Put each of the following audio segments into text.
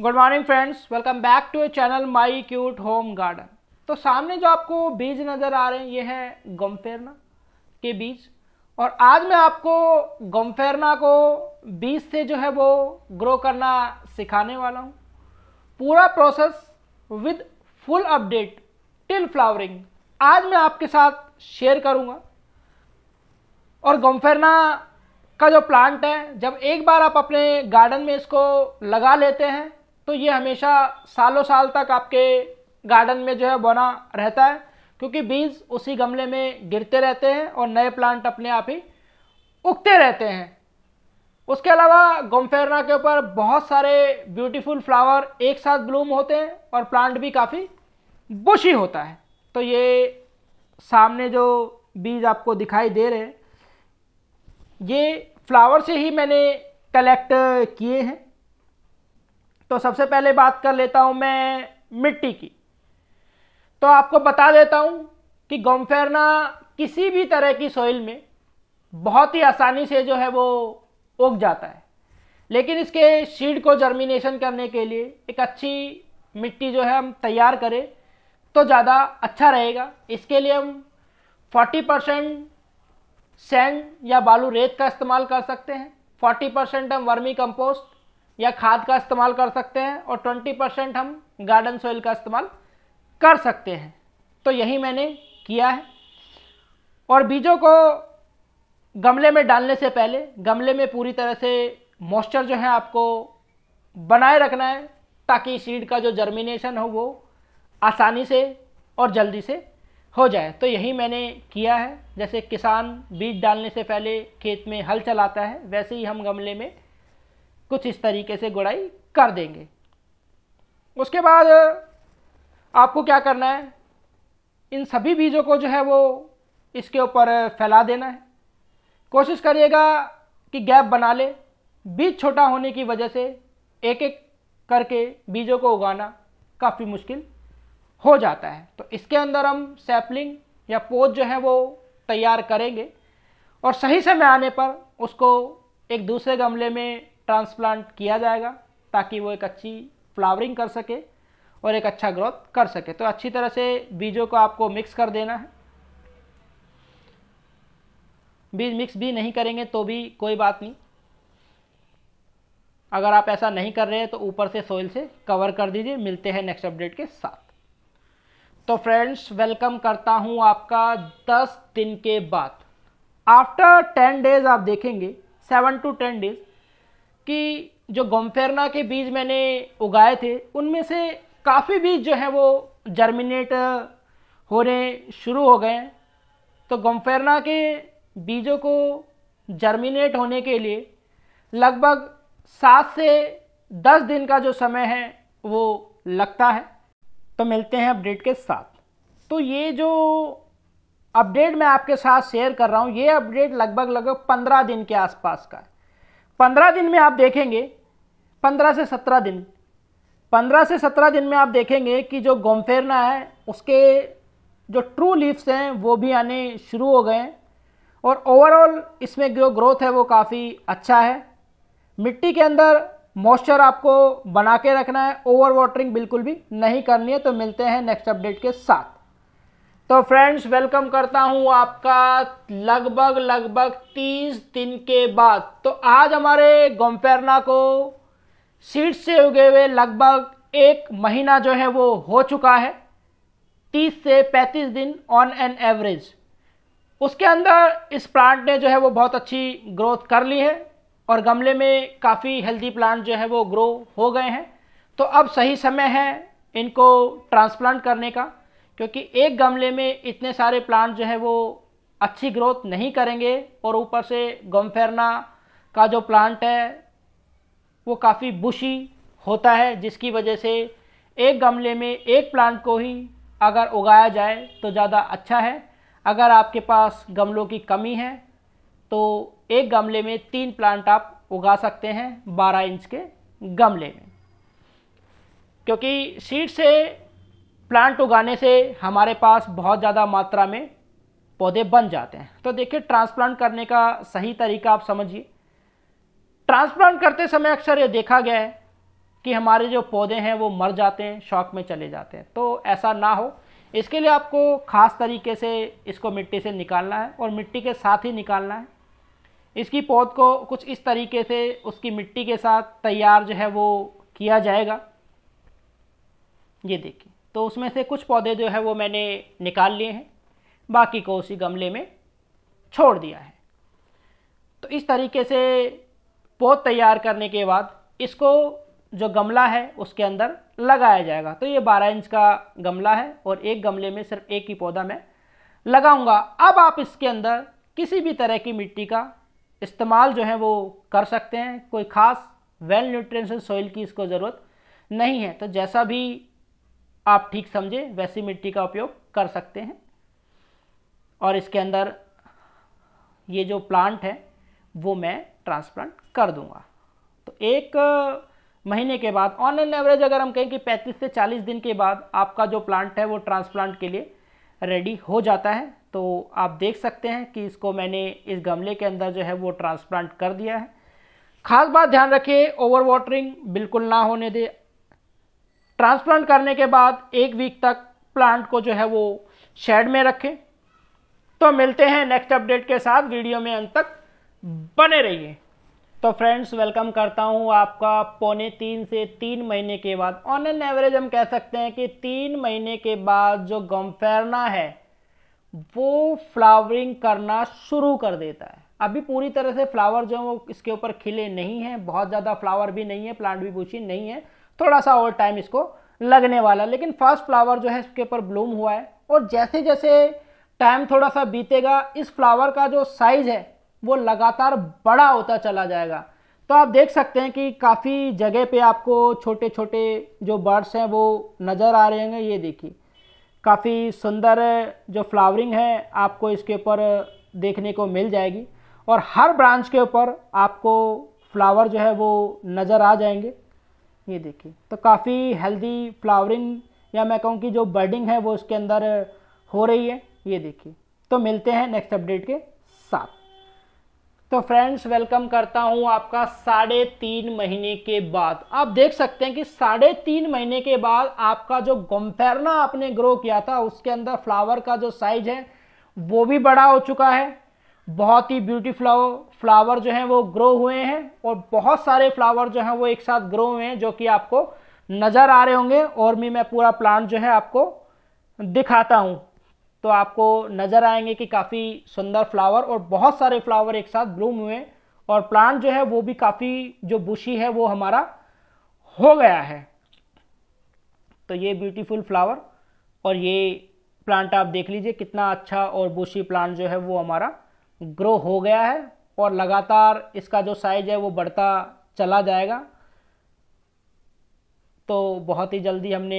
good morning friends welcome back to a channel my cute home garden तो सामने जो आपको बीज नज़र आ रहे हैं ये है गम्फेरना के बीज और आज मैं आपको गम्फेरना को बीज से जो है वो ग्रो करना सिखाने वाला हूँ पूरा process with full update till flowering आज मैं आपके साथ शेयर करूँगा और गम्फेरना का जो प्लांट है जब एक बार आप अपने गार्डन में इसको लगा लेते हैं तो ये हमेशा सालों साल तक आपके गार्डन में जो है बना रहता है क्योंकि बीज उसी गमले में गिरते रहते हैं और नए प्लांट अपने आप ही उगते रहते हैं उसके अलावा गोमफेरना के ऊपर बहुत सारे ब्यूटीफुल फ्लावर एक साथ ब्लूम होते हैं और प्लांट भी काफ़ी बुशी होता है तो ये सामने जो बीज आपको दिखाई दे रहे हैं ये फ्लावर से ही मैंने कलेक्ट किए हैं तो सबसे पहले बात कर लेता हूं मैं मिट्टी की तो आपको बता देता हूं कि गोमफेरना किसी भी तरह की सोइल में बहुत ही आसानी से जो है वो उग जाता है लेकिन इसके सीड को जर्मिनेशन करने के लिए एक अच्छी मिट्टी जो है हम तैयार करें तो ज़्यादा अच्छा रहेगा इसके लिए हम 40 परसेंट सेंड या बालू रेत का इस्तेमाल कर सकते हैं 40 परसेंट हम वर्मी कंपोस्ट या खाद का इस्तेमाल कर सकते हैं और 20 परसेंट हम गार्डन सोइल का इस्तेमाल कर सकते हैं तो यही मैंने किया है और बीजों को गमले में डालने से पहले गमले में पूरी तरह से मॉइस्चर जो है आपको बनाए रखना है ताकि सीड का जो जर्मिनेशन हो वो आसानी से और जल्दी से हो जाए तो यही मैंने किया है जैसे किसान बीज डालने से पहले खेत में हल चलाता है वैसे ही हम गमले में कुछ इस तरीके से गुड़ाई कर देंगे उसके बाद आपको क्या करना है इन सभी बीजों को जो है वो इसके ऊपर फैला देना है कोशिश करिएगा कि गैप बना ले बीज छोटा होने की वजह से एक एक करके बीजों को उगाना काफ़ी मुश्किल हो जाता है तो इसके अंदर हम सैपलिंग या पोज जो है वो तैयार करेंगे और सही समय आने पर उसको एक दूसरे गमले में ट्रांसप्लांट किया जाएगा ताकि वो एक अच्छी फ्लावरिंग कर सके और एक अच्छा ग्रोथ कर सके तो अच्छी तरह से बीजों को आपको मिक्स कर देना है बीज मिक्स भी नहीं करेंगे तो भी कोई बात नहीं अगर आप ऐसा नहीं कर रहे हैं तो ऊपर से सोइल से कवर कर दीजिए मिलते हैं नेक्स्ट अपडेट के साथ तो फ्रेंड्स वेलकम करता हूं आपका 10 दिन के बाद आफ्टर 10 डेज आप देखेंगे 7 टू 10 डेज कि जो गोम्फेरना के बीज मैंने उगाए थे उनमें से काफ़ी बीज जो है वो जर्मिनेट होने शुरू हो गए हैं तो गोम्फेरना के बीजों को जर्मिनेट होने के लिए लगभग सात से दस दिन का जो समय है वो लगता है तो मिलते हैं अपडेट के साथ तो ये जो अपडेट मैं आपके साथ शेयर कर रहा हूँ ये अपडेट लगभग लगभग पंद्रह दिन के आसपास का है पंद्रह दिन में आप देखेंगे पंद्रह से सत्रह दिन पंद्रह से सत्रह दिन में आप देखेंगे कि जो गोमफेरना है उसके जो ट्रू लीव्स हैं वो भी आने शुरू हो गए हैं और ओवरऑल इसमें जो ग्रोथ है वो काफ़ी अच्छा है मिट्टी के अंदर मॉइस्चर आपको बना के रखना है ओवर वाटरिंग बिल्कुल भी नहीं करनी है तो मिलते हैं नेक्स्ट अपडेट के साथ तो फ्रेंड्स वेलकम करता हूं आपका लगभग लगभग तीस दिन के बाद तो आज हमारे गोम्फेरना को सीट से उगे हुए लगभग एक महीना जो है वो हो चुका है तीस से पैंतीस दिन ऑन एन एवरेज उसके अंदर इस प्लांट ने जो है वो बहुत अच्छी ग्रोथ कर ली है और गमले में काफ़ी हेल्दी प्लांट जो है वो ग्रो हो गए हैं तो अब सही समय है इनको ट्रांसप्लांट करने का क्योंकि एक गमले में इतने सारे प्लांट जो है वो अच्छी ग्रोथ नहीं करेंगे और ऊपर से गमफेरना का जो प्लांट है वो काफ़ी बुशी होता है जिसकी वजह से एक गमले में एक प्लांट को ही अगर उगाया जाए तो ज़्यादा अच्छा है अगर आपके पास गमलों की कमी है तो एक गमले में तीन प्लांट आप उगा सकते हैं बारह इंच के गमले में क्योंकि सीड से प्लांट उगाने से हमारे पास बहुत ज़्यादा मात्रा में पौधे बन जाते हैं तो देखिए ट्रांसप्लांट करने का सही तरीका आप समझिए ट्रांसप्लांट करते समय अक्सर ये देखा गया है कि हमारे जो पौधे हैं वो मर जाते हैं शौक में चले जाते हैं तो ऐसा ना हो इसके लिए आपको ख़ास तरीके से इसको मिट्टी से निकालना है और मिट्टी के साथ ही निकालना है इसकी पौध को कुछ इस तरीके से उसकी मिट्टी के साथ तैयार जो है वो किया जाएगा ये देखिए तो उसमें से कुछ पौधे जो है वो मैंने निकाल लिए हैं बाकी को उसी गमले में छोड़ दिया है तो इस तरीके से पौध तैयार करने के बाद इसको जो गमला है उसके अंदर लगाया जाएगा तो ये बारह इंच का गमला है और एक गमले में सिर्फ एक ही पौधा मैं लगाऊंगा अब आप इसके अंदर किसी भी तरह की मिट्टी का इस्तेमाल जो है वो कर सकते हैं कोई ख़ास वेल न्यूट्रिशन सॉइल की इसको ज़रूरत नहीं है तो जैसा भी आप ठीक समझे वैसी मिट्टी का उपयोग कर सकते हैं और इसके अंदर ये जो प्लांट है वो मैं ट्रांसप्लांट कर दूंगा तो एक महीने के बाद ऑन एन एवरेज अगर हम कहें कि 35 से 40 दिन के बाद आपका जो प्लांट है वो ट्रांसप्लांट के लिए रेडी हो जाता है तो आप देख सकते हैं कि इसको मैंने इस गमले के अंदर जो है वो ट्रांसप्लांट कर दिया है खास बात ध्यान रखिए ओवर वाटरिंग बिल्कुल ना होने दे ट्रांसप्लांट करने के बाद एक वीक तक प्लांट को जो है वो शेड में रखें तो मिलते हैं नेक्स्ट अपडेट के साथ वीडियो में अंत तक बने रहिए तो फ्रेंड्स वेलकम करता हूं आपका पौने तीन से तीन महीने के बाद ऑन एन एवरेज हम कह सकते हैं कि तीन महीने के बाद जो गम्फेरना है वो फ्लावरिंग करना शुरू कर देता है अभी पूरी तरह से फ्लावर जो है वो इसके ऊपर खिले नहीं हैं बहुत ज़्यादा फ्लावर भी नहीं है प्लांट भी पूछी नहीं है थोड़ा सा और टाइम इसको लगने वाला लेकिन फर्स्ट फ्लावर जो है इसके ऊपर ब्लूम हुआ है और जैसे जैसे टाइम थोड़ा सा बीतेगा इस फ्लावर का जो साइज़ है वो लगातार बड़ा होता चला जाएगा तो आप देख सकते हैं कि काफ़ी जगह पे आपको छोटे छोटे जो बर्ड्स हैं वो नज़र आ रहे हैं ये देखिए काफ़ी सुंदर जो फ्लावरिंग है आपको इसके ऊपर देखने को मिल जाएगी और हर ब्रांच के ऊपर आपको फ्लावर जो है वो नज़र आ जाएंगे ये देखिए तो काफ़ी हेल्दी फ्लावरिंग या मैं कहूँ कि जो बर्डिंग है वो उसके अंदर हो रही है ये देखिए तो मिलते हैं नेक्स्ट अपडेट के साथ तो फ्रेंड्स वेलकम करता हूँ आपका साढ़े तीन महीने के बाद आप देख सकते हैं कि साढ़े तीन महीने के बाद आपका जो गम्फेरना आपने ग्रो किया था उसके अंदर फ्लावर का जो साइज है वो भी बड़ा हो चुका है बहुत ही ब्यूटीफ्लावर फ्लावर जो हैं वो ग्रो हुए हैं और बहुत सारे फ्लावर जो हैं वो एक साथ ग्रो हुए हैं जो कि आपको नज़र आ रहे होंगे और भी मैं पूरा प्लांट जो है आपको दिखाता हूँ तो आपको नज़र आएंगे कि काफ़ी सुंदर फ्लावर और बहुत सारे फ्लावर एक साथ ब्लूम हुए और प्लांट जो है वो भी काफ़ी जो बुशी है वो हमारा हो गया है तो ये ब्यूटीफुल फ्लावर और ये प्लांट आप देख लीजिए कितना अच्छा और बुशी प्लांट जो है वो हमारा ग्रो हो गया है और लगातार इसका जो साइज है वो बढ़ता चला जाएगा तो बहुत ही जल्दी हमने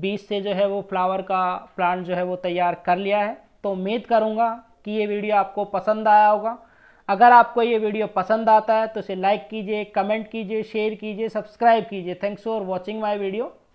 बीज से जो है वो फ्लावर का प्लांट जो है वो तैयार कर लिया है तो उम्मीद करूँगा कि ये वीडियो आपको पसंद आया होगा अगर आपको ये वीडियो पसंद आता है तो इसे लाइक कीजिए कमेंट कीजिए शेयर कीजिए सब्सक्राइब कीजिए thanks for watching my video